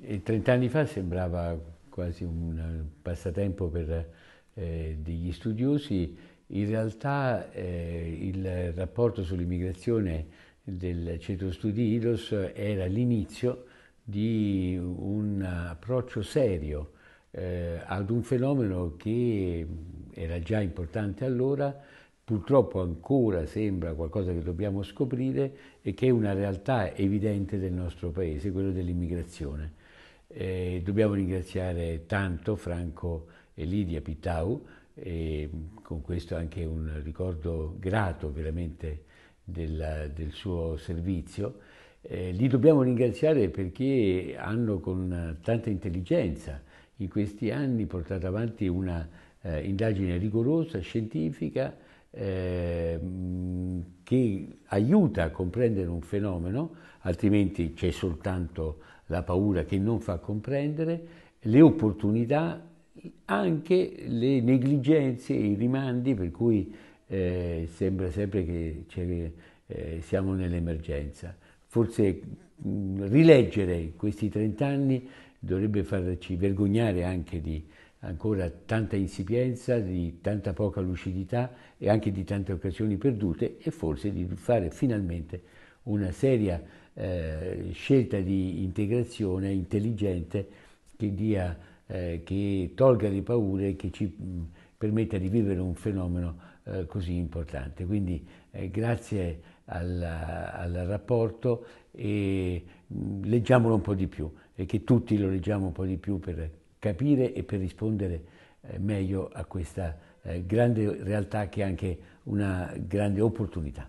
E 30 anni fa sembrava quasi un passatempo per eh, degli studiosi, in realtà eh, il rapporto sull'immigrazione del centro studi IDOS era l'inizio di un approccio serio eh, ad un fenomeno che era già importante allora, purtroppo ancora sembra qualcosa che dobbiamo scoprire e che è una realtà evidente del nostro paese, quello dell'immigrazione. Eh, dobbiamo ringraziare tanto Franco e Lidia Pitau, e mm, con questo anche un ricordo grato veramente del, del suo servizio. Eh, li dobbiamo ringraziare perché hanno con tanta intelligenza in questi anni portato avanti una eh, indagine rigorosa, scientifica, Ehm, che aiuta a comprendere un fenomeno, altrimenti c'è soltanto la paura che non fa comprendere, le opportunità, anche le negligenze e i rimandi per cui eh, sembra sempre che eh, siamo nell'emergenza. Forse mh, rileggere questi 30 anni dovrebbe farci vergognare anche di ancora tanta insipienza, di tanta poca lucidità e anche di tante occasioni perdute e forse di fare finalmente una seria eh, scelta di integrazione intelligente che, dia, eh, che, tolga le paure e che ci mh, mm, permetta di vivere un fenomeno eh, così importante. Quindi eh, grazie al, al rapporto e mh, mm, leggiamolo un po' di più e che tutti lo leggiamo un po' di più per capire e per rispondere eh, meglio a questa eh, grande realtà che è anche una grande opportunità.